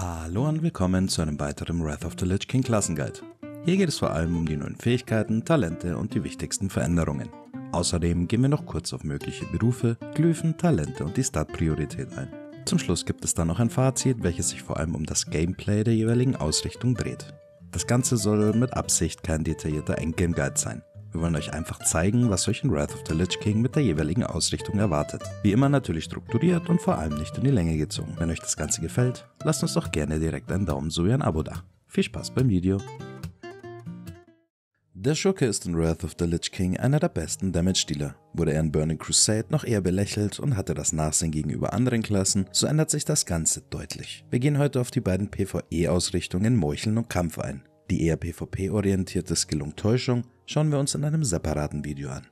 Hallo und willkommen zu einem weiteren Wrath of the Lich King Klassenguide. Hier geht es vor allem um die neuen Fähigkeiten, Talente und die wichtigsten Veränderungen. Außerdem gehen wir noch kurz auf mögliche Berufe, Glyphen, Talente und die Startpriorität ein. Zum Schluss gibt es dann noch ein Fazit, welches sich vor allem um das Gameplay der jeweiligen Ausrichtung dreht. Das Ganze soll mit Absicht kein detaillierter Endgame-Guide sein. Wir wollen euch einfach zeigen, was euch in Wrath of the Lich King mit der jeweiligen Ausrichtung erwartet. Wie immer natürlich strukturiert und vor allem nicht in die Länge gezogen. Wenn euch das Ganze gefällt, lasst uns doch gerne direkt einen Daumen sowie ein Abo da. Viel Spaß beim Video! Der Schurke ist in Wrath of the Lich King einer der besten Damage-Dealer. Wurde er in Burning Crusade noch eher belächelt und hatte das Nachsehen gegenüber anderen Klassen, so ändert sich das Ganze deutlich. Wir gehen heute auf die beiden PvE-Ausrichtungen Meucheln und Kampf ein. Die eher PvP-orientierte Skillung Täuschung schauen wir uns in einem separaten Video an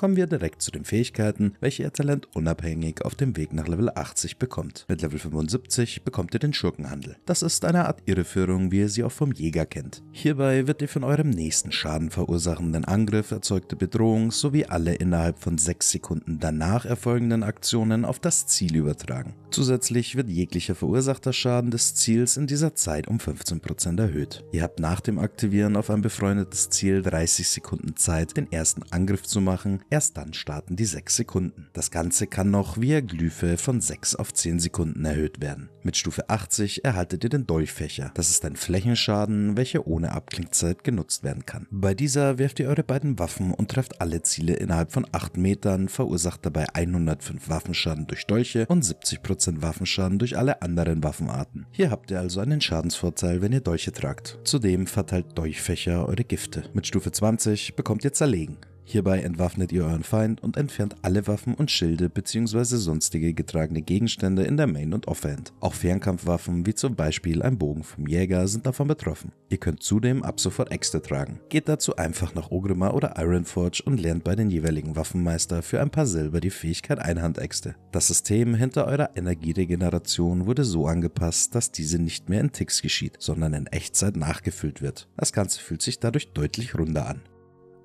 kommen wir direkt zu den Fähigkeiten, welche ihr Talent unabhängig auf dem Weg nach Level 80 bekommt. Mit Level 75 bekommt ihr den Schurkenhandel. Das ist eine Art Irreführung, wie ihr sie auch vom Jäger kennt. Hierbei wird ihr von eurem nächsten Schaden verursachenden Angriff, erzeugte Bedrohung sowie alle innerhalb von 6 Sekunden danach erfolgenden Aktionen auf das Ziel übertragen. Zusätzlich wird jeglicher verursachter Schaden des Ziels in dieser Zeit um 15% erhöht. Ihr habt nach dem Aktivieren auf ein befreundetes Ziel 30 Sekunden Zeit, den ersten Angriff zu machen, Erst dann starten die 6 Sekunden. Das Ganze kann noch via Glyphe von 6 auf 10 Sekunden erhöht werden. Mit Stufe 80 erhaltet ihr den Dolchfächer. Das ist ein Flächenschaden, welcher ohne Abklingzeit genutzt werden kann. Bei dieser werft ihr eure beiden Waffen und trefft alle Ziele innerhalb von 8 Metern, verursacht dabei 105 Waffenschaden durch Dolche und 70% Waffenschaden durch alle anderen Waffenarten. Hier habt ihr also einen Schadensvorteil, wenn ihr Dolche tragt. Zudem verteilt Dolchfächer eure Gifte. Mit Stufe 20 bekommt ihr Zerlegen. Hierbei entwaffnet ihr euren Feind und entfernt alle Waffen und Schilde bzw. sonstige getragene Gegenstände in der Main- und Offhand. Auch Fernkampfwaffen wie zum Beispiel ein Bogen vom Jäger sind davon betroffen. Ihr könnt zudem ab sofort Äxte tragen. Geht dazu einfach nach Ogrimmar oder Ironforge und lernt bei den jeweiligen Waffenmeister für ein paar Silber die Fähigkeit Einhandäxte. Das System hinter eurer Energieregeneration wurde so angepasst, dass diese nicht mehr in Ticks geschieht, sondern in Echtzeit nachgefüllt wird. Das Ganze fühlt sich dadurch deutlich runder an.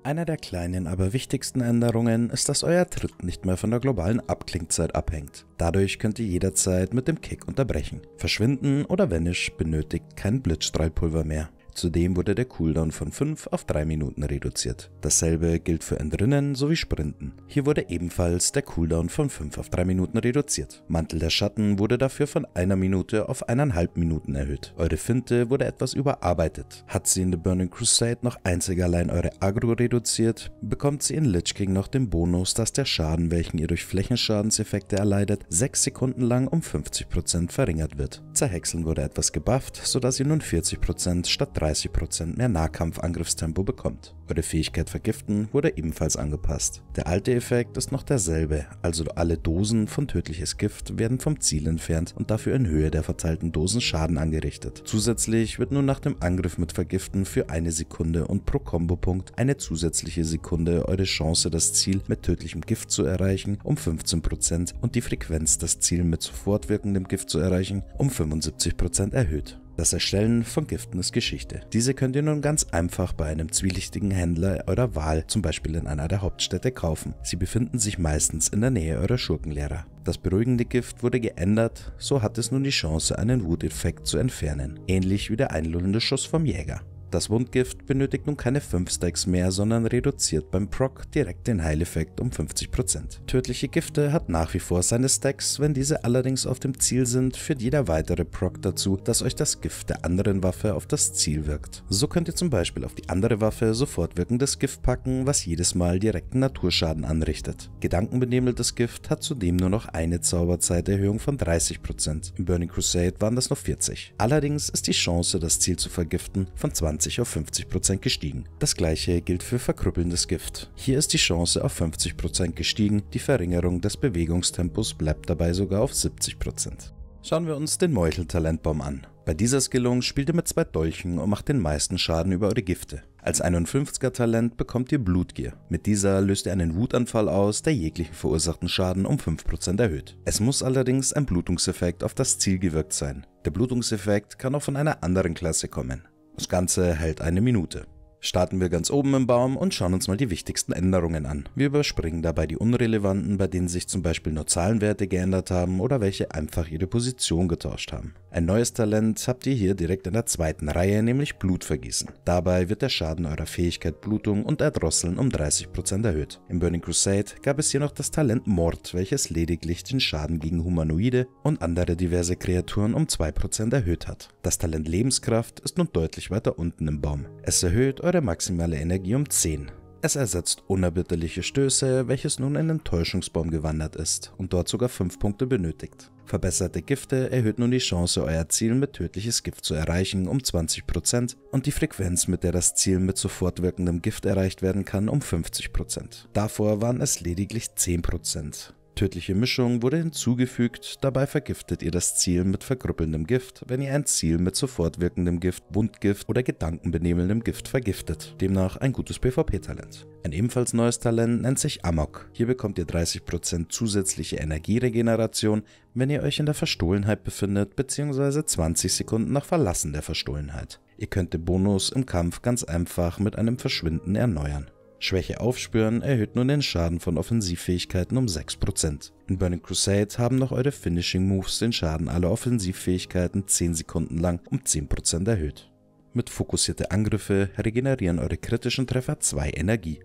Einer der kleinen, aber wichtigsten Änderungen ist, dass euer Tritt nicht mehr von der globalen Abklingzeit abhängt. Dadurch könnt ihr jederzeit mit dem Kick unterbrechen. Verschwinden oder Vanish benötigt kein Blitzstrahlpulver mehr. Zudem wurde der Cooldown von 5 auf 3 Minuten reduziert. Dasselbe gilt für Entrinnen sowie Sprinten. Hier wurde ebenfalls der Cooldown von 5 auf 3 Minuten reduziert. Mantel der Schatten wurde dafür von einer Minute auf eineinhalb Minuten erhöht. Eure Finte wurde etwas überarbeitet. Hat sie in The Burning Crusade noch einzig allein eure Agro reduziert, bekommt sie in Lich King noch den Bonus, dass der Schaden, welchen ihr durch Flächenschadenseffekte erleidet, 6 Sekunden lang um 50% verringert wird. Zerhäckseln wurde etwas gebufft, sodass ihr nun 40% statt 30 30% mehr Nahkampfangriffstempo bekommt. Eure Fähigkeit Vergiften wurde ebenfalls angepasst. Der alte Effekt ist noch derselbe, also alle Dosen von tödliches Gift werden vom Ziel entfernt und dafür in Höhe der verteilten Dosen Schaden angerichtet. Zusätzlich wird nun nach dem Angriff mit Vergiften für eine Sekunde und pro Kombopunkt eine zusätzliche Sekunde eure Chance, das Ziel mit tödlichem Gift zu erreichen, um 15% und die Frequenz, das Ziel mit sofort wirkendem Gift zu erreichen, um 75% erhöht. Das Erstellen von Giften ist Geschichte. Diese könnt ihr nun ganz einfach bei einem zwielichtigen Händler eurer Wahl, zum Beispiel in einer der Hauptstädte, kaufen. Sie befinden sich meistens in der Nähe eurer Schurkenlehrer. Das beruhigende Gift wurde geändert, so hat es nun die Chance, einen Wuteffekt zu entfernen, ähnlich wie der einlullende Schuss vom Jäger. Das Wundgift benötigt nun keine 5 Stacks mehr, sondern reduziert beim Proc direkt den Heileffekt um 50%. Tödliche Gifte hat nach wie vor seine Stacks, wenn diese allerdings auf dem Ziel sind, führt jeder weitere Proc dazu, dass euch das Gift der anderen Waffe auf das Ziel wirkt. So könnt ihr zum Beispiel auf die andere Waffe sofort wirkendes Gift packen, was jedes Mal direkten Naturschaden anrichtet. Gedankenbenebeltes Gift hat zudem nur noch eine Zauberzeiterhöhung von 30%. Im Burning Crusade waren das noch 40. Allerdings ist die Chance, das Ziel zu vergiften, von 20 20 auf 50% gestiegen. Das gleiche gilt für verkrüppelndes Gift. Hier ist die Chance auf 50% gestiegen, die Verringerung des Bewegungstempos bleibt dabei sogar auf 70%. Schauen wir uns den Meucheltalentbaum an. Bei dieser Skillung spielt ihr mit zwei Dolchen und macht den meisten Schaden über eure Gifte. Als 51er Talent bekommt ihr Blutgier. Mit dieser löst ihr einen Wutanfall aus, der jeglichen verursachten Schaden um 5% erhöht. Es muss allerdings ein Blutungseffekt auf das Ziel gewirkt sein. Der Blutungseffekt kann auch von einer anderen Klasse kommen. Das Ganze hält eine Minute. Starten wir ganz oben im Baum und schauen uns mal die wichtigsten Änderungen an. Wir überspringen dabei die unrelevanten, bei denen sich zum Beispiel nur Zahlenwerte geändert haben oder welche einfach ihre Position getauscht haben. Ein neues Talent habt ihr hier direkt in der zweiten Reihe, nämlich Blutvergießen. Dabei wird der Schaden eurer Fähigkeit Blutung und Erdrosseln um 30% erhöht. Im Burning Crusade gab es hier noch das Talent Mord, welches lediglich den Schaden gegen Humanoide und andere diverse Kreaturen um 2% erhöht hat. Das Talent Lebenskraft ist nun deutlich weiter unten im Baum. Es erhöht eure ihre maximale Energie um 10. Es ersetzt unerbittliche Stöße, welches nun in den Täuschungsbaum gewandert ist und dort sogar 5 Punkte benötigt. Verbesserte Gifte erhöht nun die Chance, euer Ziel mit tödliches Gift zu erreichen um 20% und die Frequenz, mit der das Ziel mit sofort wirkendem Gift erreicht werden kann, um 50%. Davor waren es lediglich 10%. Tödliche Mischung wurde hinzugefügt, dabei vergiftet ihr das Ziel mit verkrüppelndem Gift, wenn ihr ein Ziel mit sofort wirkendem Gift, Wundgift oder gedankenbenebelndem Gift vergiftet. Demnach ein gutes PvP-Talent. Ein ebenfalls neues Talent nennt sich Amok. Hier bekommt ihr 30% zusätzliche Energieregeneration, wenn ihr euch in der Verstohlenheit befindet bzw. 20 Sekunden nach Verlassen der Verstohlenheit. Ihr könnt den Bonus im Kampf ganz einfach mit einem Verschwinden erneuern. Schwäche aufspüren erhöht nun den Schaden von Offensivfähigkeiten um 6%. In Burning Crusade haben noch eure Finishing Moves den Schaden aller Offensivfähigkeiten 10 Sekunden lang um 10% erhöht. Mit fokussierte Angriffe regenerieren eure kritischen Treffer 2 Energie.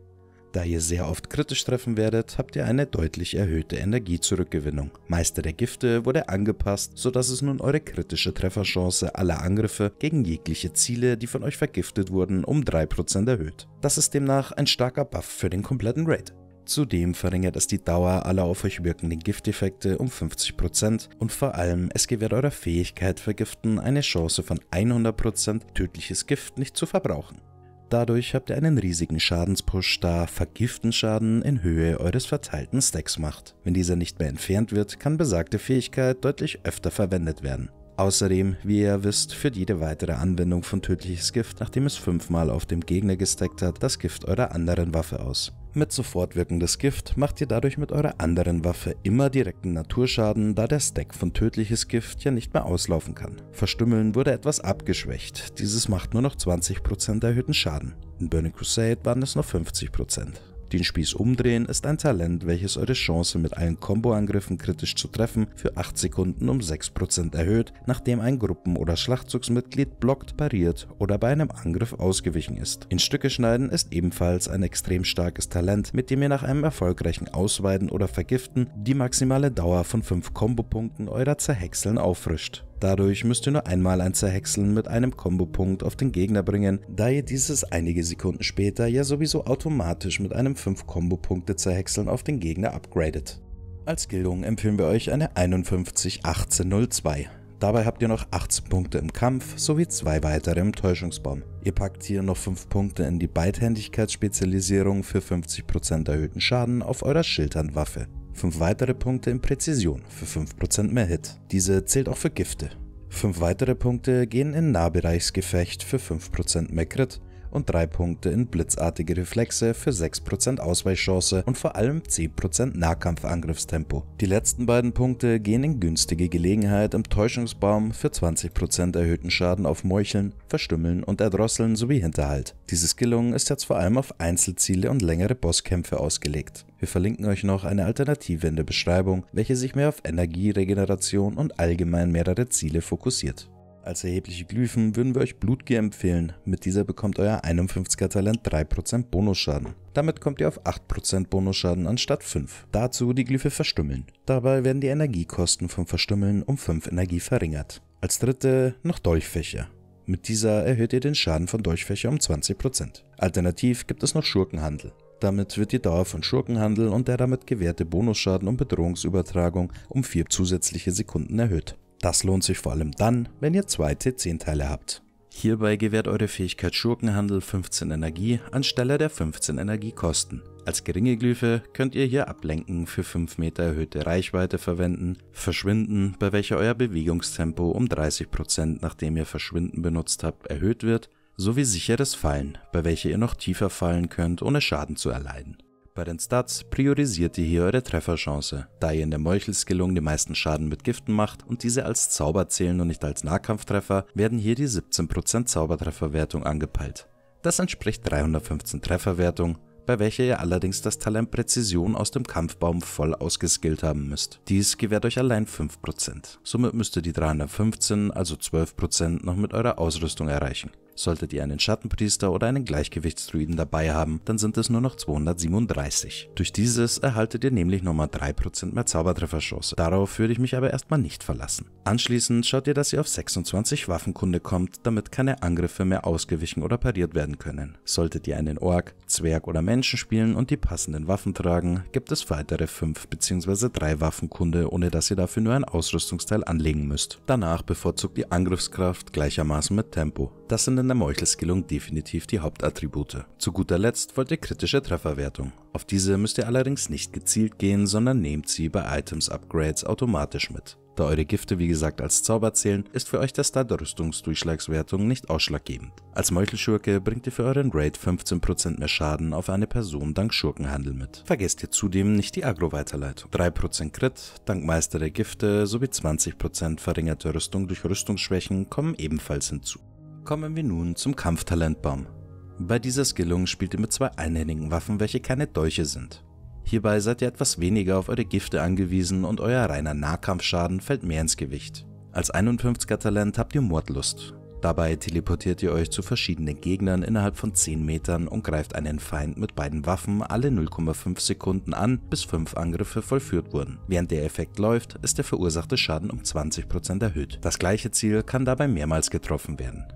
Da ihr sehr oft kritisch treffen werdet, habt ihr eine deutlich erhöhte Energiezurückgewinnung. Meister der Gifte wurde angepasst, sodass es nun eure kritische Trefferchance aller Angriffe gegen jegliche Ziele, die von euch vergiftet wurden, um 3% erhöht. Das ist demnach ein starker Buff für den kompletten Raid. Zudem verringert es die Dauer aller auf euch wirkenden Gifteffekte um 50% und vor allem es gewährt eurer Fähigkeit Vergiften eine Chance von 100% tödliches Gift nicht zu verbrauchen. Dadurch habt ihr einen riesigen Schadenspush, da Vergiftenschaden in Höhe eures verteilten Stacks macht. Wenn dieser nicht mehr entfernt wird, kann besagte Fähigkeit deutlich öfter verwendet werden. Außerdem, wie ihr wisst, führt jede weitere Anwendung von tödliches Gift, nachdem es fünfmal auf dem Gegner gesteckt hat, das Gift eurer anderen Waffe aus. Mit sofort wirkendes Gift macht ihr dadurch mit eurer anderen Waffe immer direkten Naturschaden, da der Stack von tödliches Gift ja nicht mehr auslaufen kann. Verstümmeln wurde etwas abgeschwächt, dieses macht nur noch 20% erhöhten Schaden. In Burning Crusade waren es noch 50%. Den Spieß umdrehen ist ein Talent, welches eure Chance mit allen combo kritisch zu treffen für 8 Sekunden um 6% erhöht, nachdem ein Gruppen- oder Schlachtzugsmitglied blockt, pariert oder bei einem Angriff ausgewichen ist. In Stücke schneiden ist ebenfalls ein extrem starkes Talent, mit dem ihr nach einem erfolgreichen Ausweiden oder Vergiften die maximale Dauer von 5 Combo-Punkten eurer Zerhäckseln auffrischt. Dadurch müsst ihr nur einmal ein Zerhäckseln mit einem Kombopunkt auf den Gegner bringen, da ihr dieses einige Sekunden später ja sowieso automatisch mit einem 5 Kombopunkte Zerhäckseln auf den Gegner upgradet. Als Gildung empfehlen wir euch eine 51 1802. Dabei habt ihr noch 18 Punkte im Kampf sowie zwei weitere im Täuschungsbaum. Ihr packt hier noch 5 Punkte in die Beidhändigkeitsspezialisierung für 50% erhöhten Schaden auf eurer Schildhandwaffe. 5 weitere Punkte in Präzision für 5% mehr Hit. Diese zählt auch für Gifte. 5 weitere Punkte gehen in Nahbereichsgefecht für 5% mehr Crit und 3 Punkte in blitzartige Reflexe für 6% Ausweichchance und vor allem 10% Nahkampfangriffstempo. Die letzten beiden Punkte gehen in günstige Gelegenheit im Täuschungsbaum für 20% erhöhten Schaden auf Meucheln, Verstümmeln und Erdrosseln sowie Hinterhalt. Diese Skillung ist jetzt vor allem auf Einzelziele und längere Bosskämpfe ausgelegt. Wir verlinken euch noch eine Alternative in der Beschreibung, welche sich mehr auf Energieregeneration und allgemein mehrere Ziele fokussiert. Als erhebliche Glyphen würden wir euch Blutgier empfehlen. Mit dieser bekommt euer 51er Talent 3% Bonusschaden. Damit kommt ihr auf 8% Bonusschaden anstatt 5. Dazu die Glyphe Verstümmeln. Dabei werden die Energiekosten vom Verstümmeln um 5 Energie verringert. Als dritte noch Dolchfächer. Mit dieser erhöht ihr den Schaden von Dolchfächer um 20%. Alternativ gibt es noch Schurkenhandel. Damit wird die Dauer von Schurkenhandel und der damit gewährte Bonusschaden um Bedrohungsübertragung um 4 zusätzliche Sekunden erhöht. Das lohnt sich vor allem dann, wenn ihr zwei T10-Teile habt. Hierbei gewährt eure Fähigkeit Schurkenhandel 15 Energie anstelle der 15 Energiekosten. Als geringe Glyphe könnt ihr hier Ablenken für 5 Meter erhöhte Reichweite verwenden, Verschwinden, bei welcher euer Bewegungstempo um 30% nachdem ihr Verschwinden benutzt habt erhöht wird, sowie sicheres Fallen, bei welcher ihr noch tiefer fallen könnt, ohne Schaden zu erleiden. Bei den Stats priorisiert ihr hier eure Trefferchance, da ihr in der Meuchelskillung die meisten Schaden mit Giften macht und diese als Zauber zählen und nicht als Nahkampftreffer, werden hier die 17% Zaubertrefferwertung angepeilt. Das entspricht 315 Trefferwertung, bei welcher ihr allerdings das Talent Präzision aus dem Kampfbaum voll ausgeskillt haben müsst. Dies gewährt euch allein 5%. Somit müsst ihr die 315, also 12% noch mit eurer Ausrüstung erreichen. Solltet ihr einen Schattenpriester oder einen Gleichgewichtsdruiden dabei haben, dann sind es nur noch 237. Durch dieses erhaltet ihr nämlich nochmal 3% mehr Zaubertrefferchance. Darauf würde ich mich aber erstmal nicht verlassen. Anschließend schaut ihr, dass ihr auf 26 Waffenkunde kommt, damit keine Angriffe mehr ausgewichen oder pariert werden können. Solltet ihr einen Ork, Zwerg oder Menschen spielen und die passenden Waffen tragen, gibt es weitere 5 bzw. 3 Waffenkunde, ohne dass ihr dafür nur ein Ausrüstungsteil anlegen müsst. Danach bevorzugt die Angriffskraft gleichermaßen mit Tempo. Das sind in der Meuchelsskillung definitiv die Hauptattribute. Zu guter Letzt wollt ihr kritische Trefferwertung. Auf diese müsst ihr allerdings nicht gezielt gehen, sondern nehmt sie bei Items-Upgrades automatisch mit. Da eure Gifte wie gesagt als Zauber zählen, ist für euch das da der Rüstungsdurchschlagswertung nicht ausschlaggebend. Als Meuchelschurke bringt ihr für euren Raid 15% mehr Schaden auf eine Person dank Schurkenhandel mit. Vergesst ihr zudem nicht die Agro-Weiterleitung. 3% Crit, dank Meister der Gifte sowie 20% verringerte Rüstung durch Rüstungsschwächen kommen ebenfalls hinzu kommen wir nun zum Kampftalentbaum. Bei dieser Skillung spielt ihr mit zwei einhändigen Waffen, welche keine Dolche sind. Hierbei seid ihr etwas weniger auf eure Gifte angewiesen und euer reiner Nahkampfschaden fällt mehr ins Gewicht. Als 51er Talent habt ihr Mordlust. Dabei teleportiert ihr euch zu verschiedenen Gegnern innerhalb von 10 Metern und greift einen Feind mit beiden Waffen alle 0,5 Sekunden an, bis 5 Angriffe vollführt wurden. Während der Effekt läuft, ist der verursachte Schaden um 20% erhöht. Das gleiche Ziel kann dabei mehrmals getroffen werden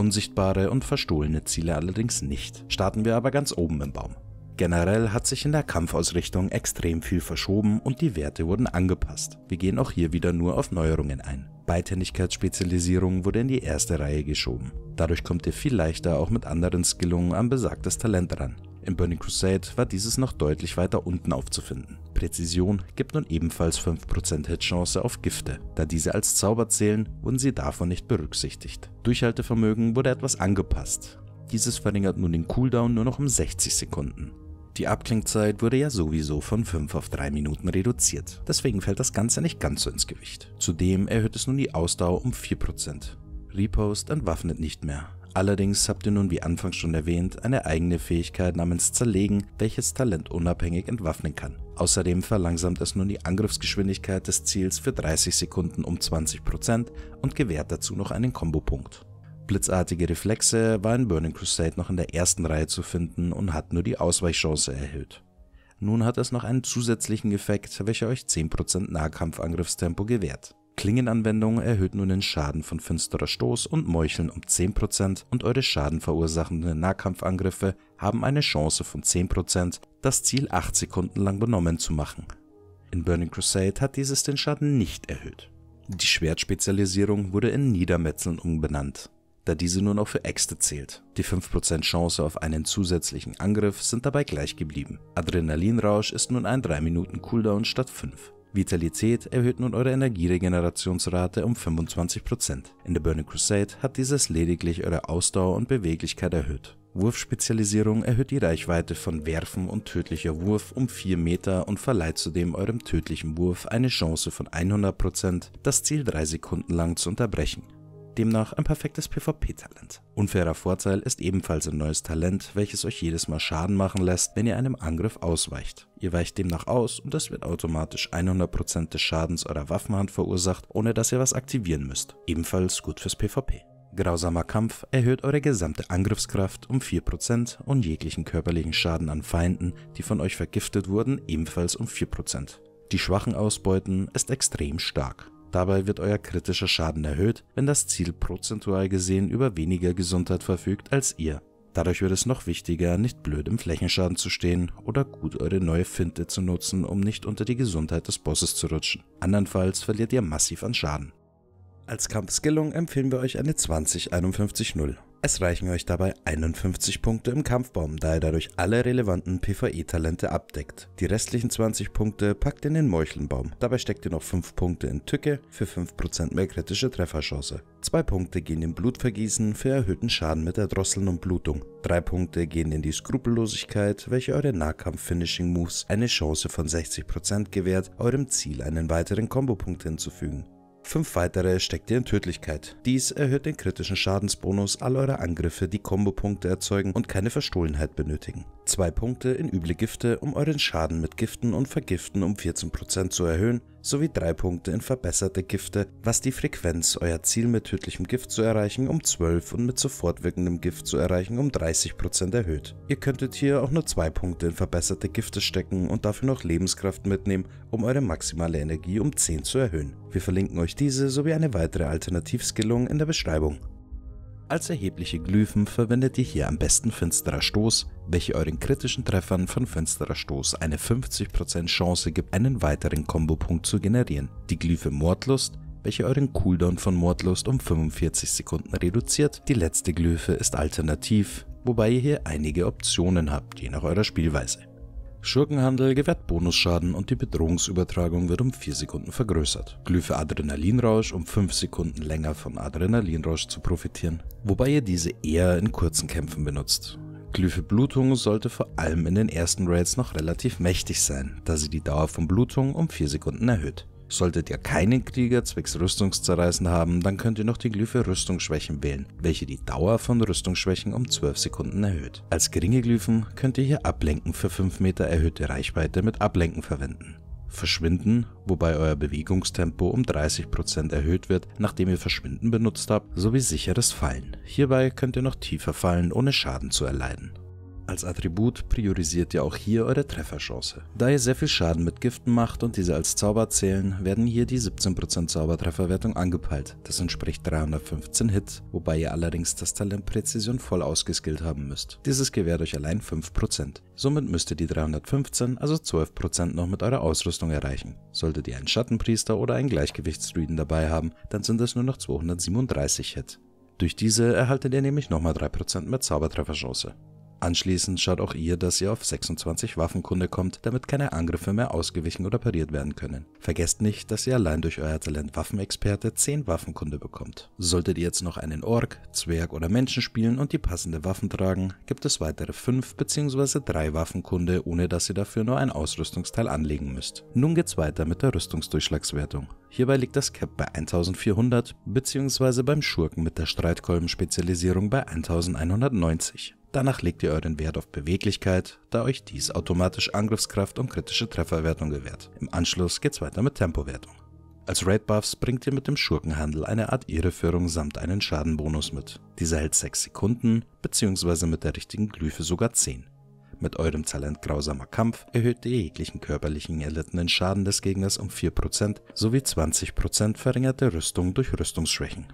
unsichtbare und verstohlene Ziele allerdings nicht. Starten wir aber ganz oben im Baum. Generell hat sich in der Kampfausrichtung extrem viel verschoben und die Werte wurden angepasst. Wir gehen auch hier wieder nur auf Neuerungen ein. Beidhändigkeitsspezialisierung wurde in die erste Reihe geschoben. Dadurch kommt ihr viel leichter auch mit anderen Skillungen an besagtes Talent ran. Im Burning Crusade war dieses noch deutlich weiter unten aufzufinden. Präzision gibt nun ebenfalls 5% Hitchance auf Gifte. Da diese als Zauber zählen, wurden sie davon nicht berücksichtigt. Durchhaltevermögen wurde etwas angepasst. Dieses verringert nun den Cooldown nur noch um 60 Sekunden. Die Abklingzeit wurde ja sowieso von 5 auf 3 Minuten reduziert, deswegen fällt das Ganze nicht ganz so ins Gewicht. Zudem erhöht es nun die Ausdauer um 4%. Repost entwaffnet nicht mehr, Allerdings habt ihr nun wie anfangs schon erwähnt eine eigene Fähigkeit namens Zerlegen, welches Talent unabhängig entwaffnen kann. Außerdem verlangsamt es nun die Angriffsgeschwindigkeit des Ziels für 30 Sekunden um 20% und gewährt dazu noch einen Kombopunkt. Blitzartige Reflexe war in Burning Crusade noch in der ersten Reihe zu finden und hat nur die Ausweichchance erhöht. Nun hat es noch einen zusätzlichen Effekt, welcher euch 10% Nahkampfangriffstempo gewährt. Klingenanwendung erhöht nun den Schaden von Finsterer Stoß und Meucheln um 10% und eure schadenverursachenden Nahkampfangriffe haben eine Chance von 10%, das Ziel 8 Sekunden lang benommen zu machen. In Burning Crusade hat dieses den Schaden nicht erhöht. Die Schwertspezialisierung wurde in Niedermetzeln umbenannt, da diese nun auch für Äxte zählt. Die 5% Chance auf einen zusätzlichen Angriff sind dabei gleich geblieben. Adrenalinrausch ist nun ein 3 Minuten Cooldown statt 5. Vitalität erhöht nun eure Energieregenerationsrate um 25%. In der Burning Crusade hat dieses lediglich eure Ausdauer und Beweglichkeit erhöht. Wurfspezialisierung erhöht die Reichweite von Werfen und tödlicher Wurf um 4 Meter und verleiht zudem eurem tödlichen Wurf eine Chance von 100%, das Ziel 3 Sekunden lang zu unterbrechen. Demnach ein perfektes PvP-Talent. Unfairer Vorteil ist ebenfalls ein neues Talent, welches euch jedes Mal Schaden machen lässt, wenn ihr einem Angriff ausweicht. Ihr weicht demnach aus und es wird automatisch 100% des Schadens eurer Waffenhand verursacht, ohne dass ihr was aktivieren müsst. Ebenfalls gut fürs PvP. Grausamer Kampf erhöht eure gesamte Angriffskraft um 4% und jeglichen körperlichen Schaden an Feinden, die von euch vergiftet wurden, ebenfalls um 4%. Die schwachen Ausbeuten ist extrem stark. Dabei wird euer kritischer Schaden erhöht, wenn das Ziel prozentual gesehen über weniger Gesundheit verfügt als ihr. Dadurch wird es noch wichtiger, nicht blöd im Flächenschaden zu stehen oder gut eure neue Finte zu nutzen, um nicht unter die Gesundheit des Bosses zu rutschen. Andernfalls verliert ihr massiv an Schaden. Als Kampfskillung empfehlen wir euch eine 20 51 0 es reichen euch dabei 51 Punkte im Kampfbaum, da ihr dadurch alle relevanten PvE-Talente abdeckt. Die restlichen 20 Punkte packt ihr in den Meuchelnbaum. Dabei steckt ihr noch 5 Punkte in Tücke für 5% mehr kritische Trefferchance. 2 Punkte gehen in Blutvergießen für erhöhten Schaden mit Erdrosseln und Blutung. 3 Punkte gehen in die Skrupellosigkeit, welche eure Nahkampf-Finishing-Moves eine Chance von 60% gewährt, eurem Ziel einen weiteren Kombopunkt hinzufügen. Fünf weitere steckt ihr in Tödlichkeit. Dies erhöht den kritischen Schadensbonus all eurer Angriffe, die Kombopunkte erzeugen und keine Verstohlenheit benötigen. Zwei Punkte in üble Gifte, um euren Schaden mit Giften und Vergiften um 14% zu erhöhen, sowie drei Punkte in verbesserte Gifte, was die Frequenz, euer Ziel mit tödlichem Gift zu erreichen, um 12 und mit sofort wirkendem Gift zu erreichen, um 30% erhöht. Ihr könntet hier auch nur zwei Punkte in verbesserte Gifte stecken und dafür noch Lebenskraft mitnehmen, um eure maximale Energie um 10 zu erhöhen. Wir verlinken euch diese sowie eine weitere Alternativskillung in der Beschreibung. Als erhebliche Glyphen verwendet ihr hier am besten Finsterer Stoß, welche euren kritischen Treffern von Finsterer Stoß eine 50% Chance gibt, einen weiteren Kombopunkt zu generieren. Die Glyphe Mordlust, welche euren Cooldown von Mordlust um 45 Sekunden reduziert. Die letzte Glyphe ist alternativ, wobei ihr hier einige Optionen habt, je nach eurer Spielweise. Schurkenhandel gewährt Bonusschaden und die Bedrohungsübertragung wird um 4 Sekunden vergrößert. Glyphe Adrenalinrausch, um 5 Sekunden länger von Adrenalinrausch zu profitieren, wobei ihr diese eher in kurzen Kämpfen benutzt. Glyphe Blutung sollte vor allem in den ersten Raids noch relativ mächtig sein, da sie die Dauer von Blutung um 4 Sekunden erhöht. Solltet ihr keinen Krieger zwecks Rüstungszerreißen haben, dann könnt ihr noch die Glyphe Rüstungsschwächen wählen, welche die Dauer von Rüstungsschwächen um 12 Sekunden erhöht. Als geringe Glyphen könnt ihr hier Ablenken für 5 Meter erhöhte Reichweite mit Ablenken verwenden. Verschwinden, wobei euer Bewegungstempo um 30% erhöht wird, nachdem ihr Verschwinden benutzt habt, sowie sicheres Fallen. Hierbei könnt ihr noch tiefer fallen, ohne Schaden zu erleiden. Als Attribut priorisiert ihr auch hier eure Trefferchance. Da ihr sehr viel Schaden mit Giften macht und diese als Zauber zählen, werden hier die 17% Zaubertrefferwertung angepeilt. Das entspricht 315 Hit, wobei ihr allerdings das Talent Präzision voll ausgeskillt haben müsst. Dieses gewährt euch allein 5%. Somit müsst ihr die 315, also 12% noch mit eurer Ausrüstung erreichen. Solltet ihr einen Schattenpriester oder einen Gleichgewichtsdruiden dabei haben, dann sind es nur noch 237 Hit. Durch diese erhaltet ihr nämlich nochmal 3% mehr Zaubertrefferchance. Anschließend schaut auch ihr, dass ihr auf 26 Waffenkunde kommt, damit keine Angriffe mehr ausgewichen oder pariert werden können. Vergesst nicht, dass ihr allein durch euer Talent Waffenexperte 10 Waffenkunde bekommt. Solltet ihr jetzt noch einen Ork, Zwerg oder Menschen spielen und die passende Waffen tragen, gibt es weitere 5 bzw. 3 Waffenkunde, ohne dass ihr dafür nur ein Ausrüstungsteil anlegen müsst. Nun geht's weiter mit der Rüstungsdurchschlagswertung. Hierbei liegt das Cap bei 1400 bzw. beim Schurken mit der Streitkolben-Spezialisierung bei 1190. Danach legt ihr euren Wert auf Beweglichkeit, da euch dies automatisch Angriffskraft und kritische Trefferwertung gewährt. Im Anschluss geht's weiter mit Tempowertung. Als Raid Buffs bringt ihr mit dem Schurkenhandel eine Art Irreführung samt einen Schadenbonus mit. Dieser hält 6 Sekunden, bzw. mit der richtigen Glyphe sogar 10. Mit eurem Talent Grausamer Kampf erhöht ihr jeglichen körperlichen erlittenen Schaden des Gegners um 4% sowie 20% verringerte Rüstung durch Rüstungsschwächen.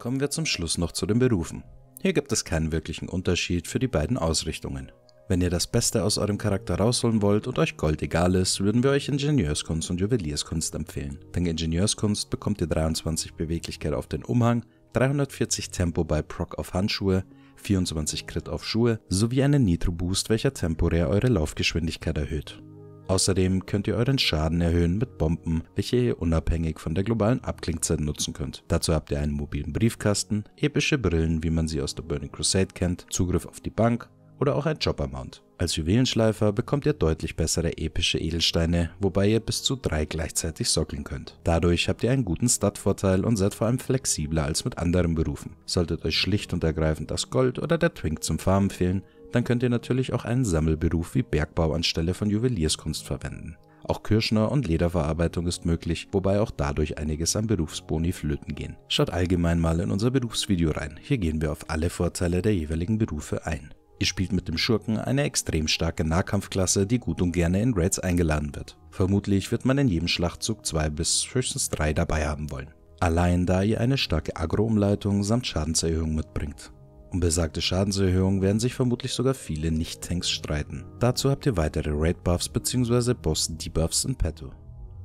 Kommen wir zum Schluss noch zu den Berufen. Hier gibt es keinen wirklichen Unterschied für die beiden Ausrichtungen. Wenn ihr das Beste aus eurem Charakter rausholen wollt und euch Gold egal ist, würden wir euch Ingenieurskunst und Juwelierskunst empfehlen. Dank Ingenieurskunst bekommt ihr 23 Beweglichkeit auf den Umhang, 340 Tempo bei Proc auf Handschuhe, 24 Crit auf Schuhe sowie einen Nitro Boost, welcher temporär eure Laufgeschwindigkeit erhöht. Außerdem könnt ihr euren Schaden erhöhen mit Bomben, welche ihr unabhängig von der globalen Abklingzeit nutzen könnt. Dazu habt ihr einen mobilen Briefkasten, epische Brillen, wie man sie aus der Burning Crusade kennt, Zugriff auf die Bank oder auch ein Chopper-Mount. Als Juwelenschleifer bekommt ihr deutlich bessere epische Edelsteine, wobei ihr bis zu drei gleichzeitig sockeln könnt. Dadurch habt ihr einen guten Stat-Vorteil und seid vor allem flexibler als mit anderen Berufen. Solltet euch schlicht und ergreifend das Gold oder der Twink zum Farmen fehlen, dann könnt ihr natürlich auch einen Sammelberuf wie Bergbau anstelle von Juwelierskunst verwenden. Auch Kirschner und Lederverarbeitung ist möglich, wobei auch dadurch einiges an Berufsboni flöten gehen. Schaut allgemein mal in unser Berufsvideo rein, hier gehen wir auf alle Vorteile der jeweiligen Berufe ein. Ihr spielt mit dem Schurken eine extrem starke Nahkampfklasse, die gut und gerne in Raids eingeladen wird. Vermutlich wird man in jedem Schlachtzug zwei bis höchstens drei dabei haben wollen. Allein da ihr eine starke Agro-Umleitung samt Schadenserhöhung mitbringt. Um besagte Schadenserhöhung werden sich vermutlich sogar viele Nicht-Tanks streiten. Dazu habt ihr weitere Raid-Buffs bzw. Boss-Debuffs in petto.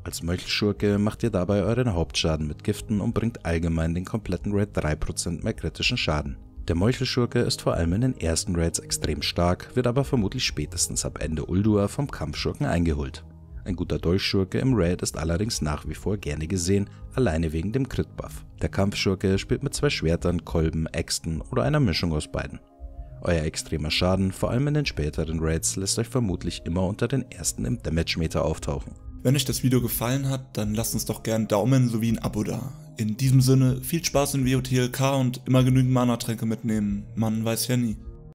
Als Mölchschurke macht ihr dabei euren Hauptschaden mit Giften und bringt allgemein den kompletten Raid 3% mehr kritischen Schaden. Der Meuchelschurke ist vor allem in den ersten Raids extrem stark, wird aber vermutlich spätestens ab Ende Uldua vom Kampfschurken eingeholt. Ein guter Dolchschurke im Raid ist allerdings nach wie vor gerne gesehen, alleine wegen dem Crit-Buff. Der Kampfschurke spielt mit zwei Schwertern, Kolben, Äxten oder einer Mischung aus beiden. Euer extremer Schaden, vor allem in den späteren Raids, lässt euch vermutlich immer unter den ersten im Damage-Meter auftauchen. Wenn euch das Video gefallen hat, dann lasst uns doch gern Daumen sowie ein Abo da. In diesem Sinne, viel Spaß in WOTLK und immer genügend Mana-Tränke mitnehmen. Man weiß ja nie.